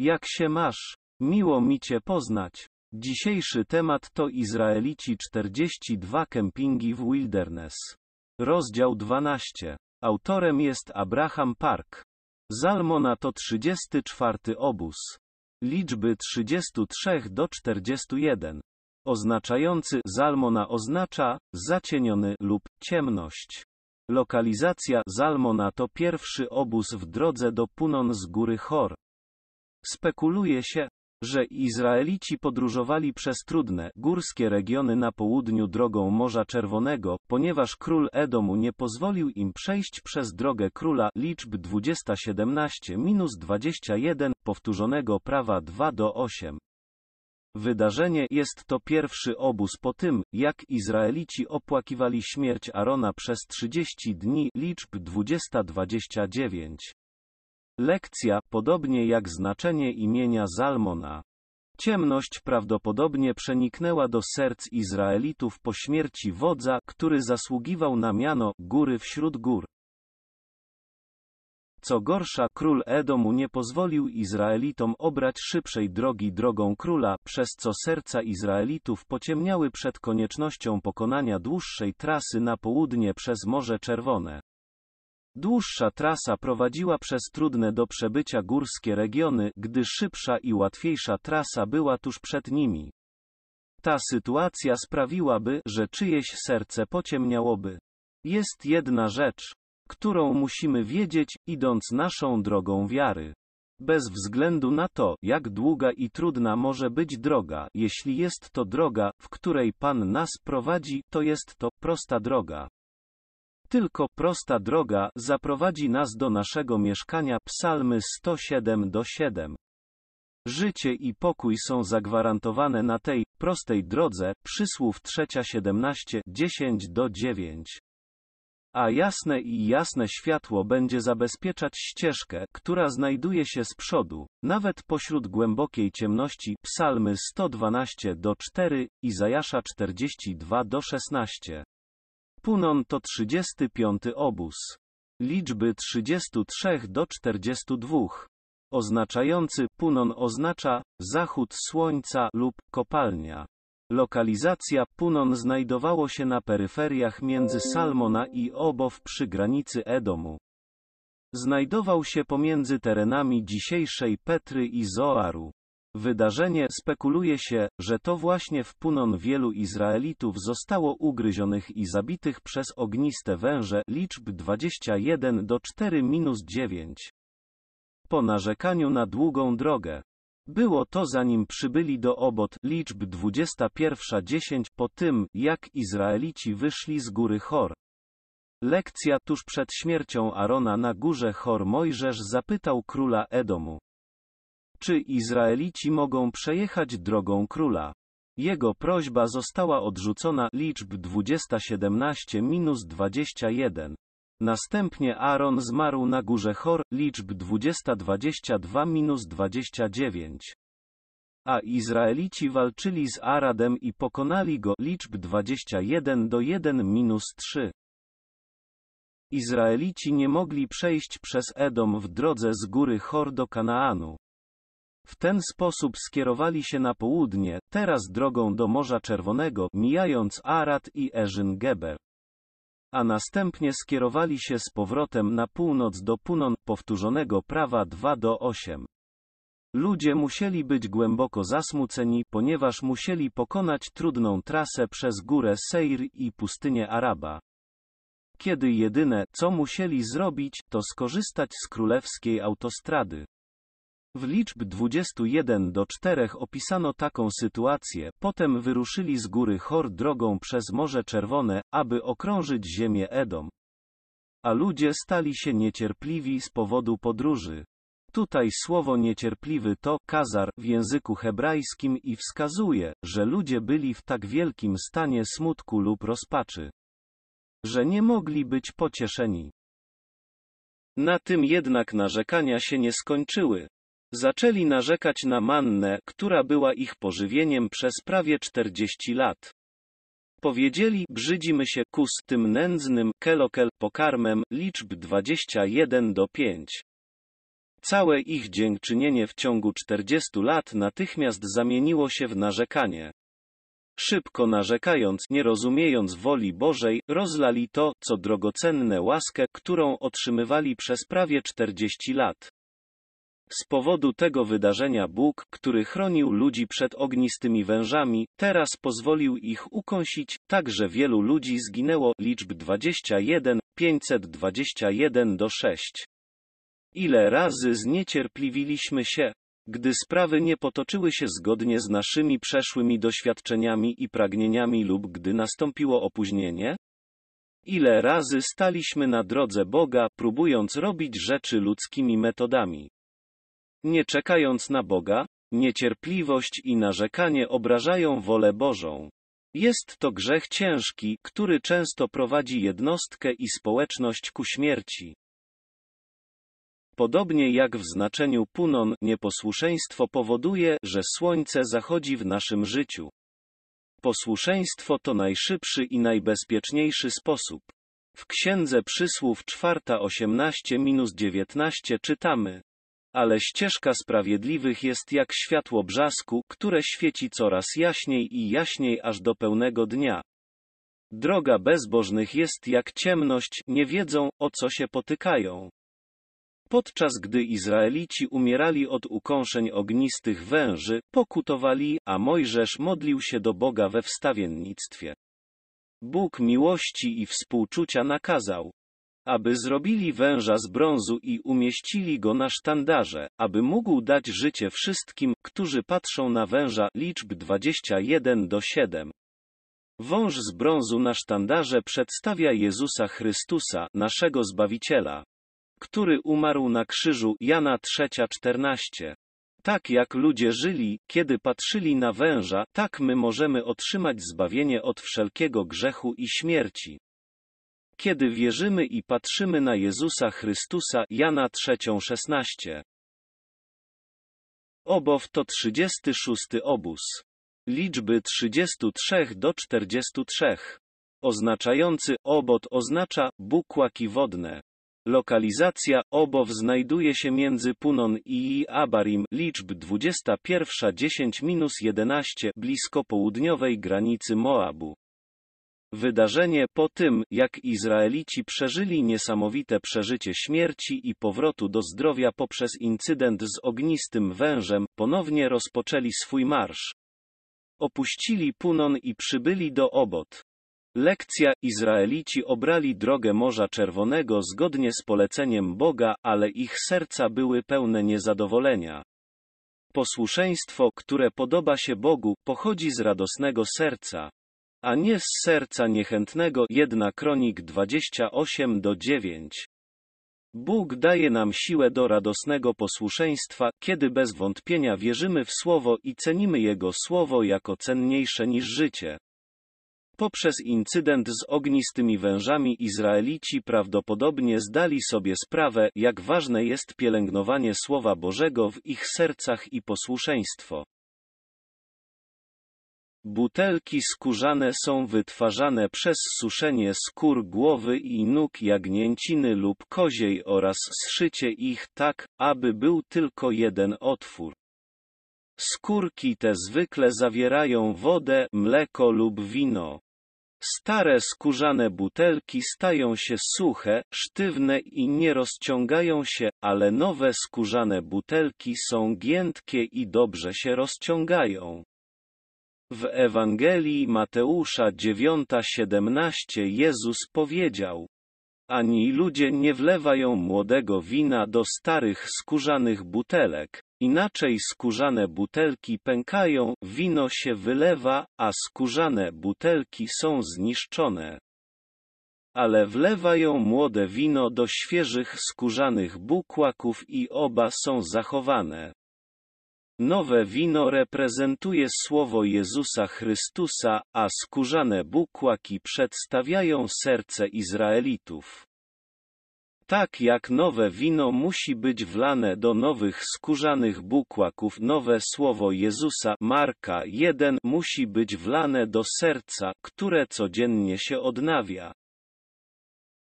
Jak się masz? Miło mi Cię poznać. Dzisiejszy temat to Izraelici 42 kempingi w Wilderness. Rozdział 12. Autorem jest Abraham Park. Zalmona to 34 obóz. Liczby 33 do 41. Oznaczający Zalmona oznacza zacieniony lub ciemność. Lokalizacja Zalmona to pierwszy obóz w drodze do Punon z góry Hor. Spekuluje się, że Izraelici podróżowali przez trudne, górskie regiony na południu drogą Morza Czerwonego, ponieważ król Edomu nie pozwolił im przejść przez drogę króla liczb 2017-21, powtórzonego prawa 2 do 8. Wydarzenie jest to pierwszy obóz po tym, jak Izraelici opłakiwali śmierć Arona przez 30 dni liczb 20 Lekcja, podobnie jak znaczenie imienia Zalmona. Ciemność prawdopodobnie przeniknęła do serc Izraelitów po śmierci wodza, który zasługiwał na miano góry wśród gór. Co gorsza, król Edomu nie pozwolił Izraelitom obrać szybszej drogi drogą króla, przez co serca Izraelitów pociemniały przed koniecznością pokonania dłuższej trasy na południe przez Morze Czerwone. Dłuższa trasa prowadziła przez trudne do przebycia górskie regiony, gdy szybsza i łatwiejsza trasa była tuż przed nimi. Ta sytuacja sprawiłaby, że czyjeś serce pociemniałoby. Jest jedna rzecz, którą musimy wiedzieć, idąc naszą drogą wiary. Bez względu na to, jak długa i trudna może być droga, jeśli jest to droga, w której Pan nas prowadzi, to jest to prosta droga. Tylko prosta droga zaprowadzi nas do naszego mieszkania. Psalmy 107 do 7. Życie i pokój są zagwarantowane na tej prostej drodze. Przysłów 3:17 do 9. A jasne i jasne światło będzie zabezpieczać ścieżkę, która znajduje się z przodu, nawet pośród głębokiej ciemności. Psalmy 112 do 4, Izajasza 42 do 16. Punon to 35 obóz. Liczby 33 do 42. Oznaczający Punon oznacza zachód słońca lub kopalnia. Lokalizacja Punon znajdowało się na peryferiach między Salmona i Obow przy granicy Edomu. Znajdował się pomiędzy terenami dzisiejszej Petry i Zoaru. Wydarzenie spekuluje się, że to właśnie w Punon wielu Izraelitów zostało ugryzionych i zabitych przez ogniste węże liczb 21 do 4-9. minus Po narzekaniu na długą drogę. Było to zanim przybyli do Obot liczb 21-10 po tym, jak Izraelici wyszli z góry Chor. Lekcja tuż przed śmiercią Arona na górze Chor Mojżesz zapytał króla Edomu. Czy Izraelici mogą przejechać drogą króla? Jego prośba została odrzucona liczb 2017-21. Następnie Aaron zmarł na górze Chor, liczb 2022-29. A Izraelici walczyli z Aradem i pokonali go, liczb 21 do 1-3. Izraelici nie mogli przejść przez Edom w drodze z góry Chor do Kanaanu. W ten sposób skierowali się na południe, teraz drogą do Morza Czerwonego, mijając Arad i Erzyn Geber. A następnie skierowali się z powrotem na północ do Punon, powtórzonego prawa 2 do 8. Ludzie musieli być głęboko zasmuceni, ponieważ musieli pokonać trudną trasę przez górę Seir i pustynię Araba. Kiedy jedyne, co musieli zrobić, to skorzystać z królewskiej autostrady. W liczb 21 do 4 opisano taką sytuację, potem wyruszyli z góry Hor drogą przez Morze Czerwone, aby okrążyć ziemię Edom. A ludzie stali się niecierpliwi z powodu podróży. Tutaj słowo niecierpliwy to kazar w języku hebrajskim i wskazuje, że ludzie byli w tak wielkim stanie smutku lub rozpaczy, że nie mogli być pocieszeni. Na tym jednak narzekania się nie skończyły. Zaczęli narzekać na mannę, która była ich pożywieniem przez prawie 40 lat. Powiedzieli, brzydzimy się z tym nędznym kelokel pokarmem liczb 21 do 5. Całe ich dziękczynienie w ciągu 40 lat natychmiast zamieniło się w narzekanie. Szybko narzekając, nie rozumiejąc woli Bożej, rozlali to, co drogocenne łaskę, którą otrzymywali przez prawie 40 lat. Z powodu tego wydarzenia Bóg, który chronił ludzi przed ognistymi wężami, teraz pozwolił ich ukąsić, tak że wielu ludzi zginęło. Liczb 21, 521 do 6. Ile razy zniecierpliwiliśmy się, gdy sprawy nie potoczyły się zgodnie z naszymi przeszłymi doświadczeniami i pragnieniami lub gdy nastąpiło opóźnienie? Ile razy staliśmy na drodze Boga, próbując robić rzeczy ludzkimi metodami? Nie czekając na Boga, niecierpliwość i narzekanie obrażają wolę Bożą. Jest to grzech ciężki, który często prowadzi jednostkę i społeczność ku śmierci. Podobnie jak w znaczeniu punon, nieposłuszeństwo powoduje, że słońce zachodzi w naszym życiu. Posłuszeństwo to najszybszy i najbezpieczniejszy sposób. W Księdze Przysłów 4:18-19 czytamy: ale ścieżka sprawiedliwych jest jak światło brzasku, które świeci coraz jaśniej i jaśniej aż do pełnego dnia. Droga bezbożnych jest jak ciemność, nie wiedzą, o co się potykają. Podczas gdy Izraelici umierali od ukąszeń ognistych węży, pokutowali, a Mojżesz modlił się do Boga we wstawiennictwie. Bóg miłości i współczucia nakazał, aby zrobili węża z brązu i umieścili go na sztandarze, aby mógł dać życie wszystkim, którzy patrzą na węża liczb 21 do 7. Wąż z brązu na sztandarze przedstawia Jezusa Chrystusa, naszego Zbawiciela, który umarł na krzyżu Jana 3:14. Tak jak ludzie żyli, kiedy patrzyli na węża, tak my możemy otrzymać zbawienie od wszelkiego grzechu i śmierci kiedy wierzymy i patrzymy na Jezusa Chrystusa, Jana 3:16. Obow to 36 obóz. Liczby 33 do 43. Oznaczający obot oznacza bukłaki wodne. Lokalizacja obow znajduje się między Punon i Abarim, liczb 21 10-11 blisko południowej granicy Moabu. Wydarzenie po tym, jak Izraelici przeżyli niesamowite przeżycie śmierci i powrotu do zdrowia poprzez incydent z ognistym wężem, ponownie rozpoczęli swój marsz. Opuścili Punon i przybyli do Obot. Lekcja Izraelici obrali drogę Morza Czerwonego zgodnie z poleceniem Boga, ale ich serca były pełne niezadowolenia. Posłuszeństwo, które podoba się Bogu, pochodzi z radosnego serca a nie z serca niechętnego. 1 Kronik 28 do 9. Bóg daje nam siłę do radosnego posłuszeństwa, kiedy bez wątpienia wierzymy w Słowo i cenimy Jego Słowo jako cenniejsze niż życie. Poprzez incydent z ognistymi wężami Izraelici prawdopodobnie zdali sobie sprawę, jak ważne jest pielęgnowanie Słowa Bożego w ich sercach i posłuszeństwo. Butelki skórzane są wytwarzane przez suszenie skór głowy i nóg jagnięciny lub koziej oraz zszycie ich tak, aby był tylko jeden otwór. Skórki te zwykle zawierają wodę, mleko lub wino. Stare skórzane butelki stają się suche, sztywne i nie rozciągają się, ale nowe skórzane butelki są giętkie i dobrze się rozciągają. W Ewangelii Mateusza 9:17 Jezus powiedział: Ani ludzie nie wlewają młodego wina do starych skórzanych butelek, inaczej skórzane butelki pękają, wino się wylewa, a skórzane butelki są zniszczone. Ale wlewają młode wino do świeżych skórzanych bukłaków i oba są zachowane. Nowe wino reprezentuje słowo Jezusa Chrystusa, a skórzane bukłaki przedstawiają serce Izraelitów. Tak jak nowe wino musi być wlane do nowych skórzanych bukłaków, nowe słowo Jezusa Marka 1 musi być wlane do serca, które codziennie się odnawia.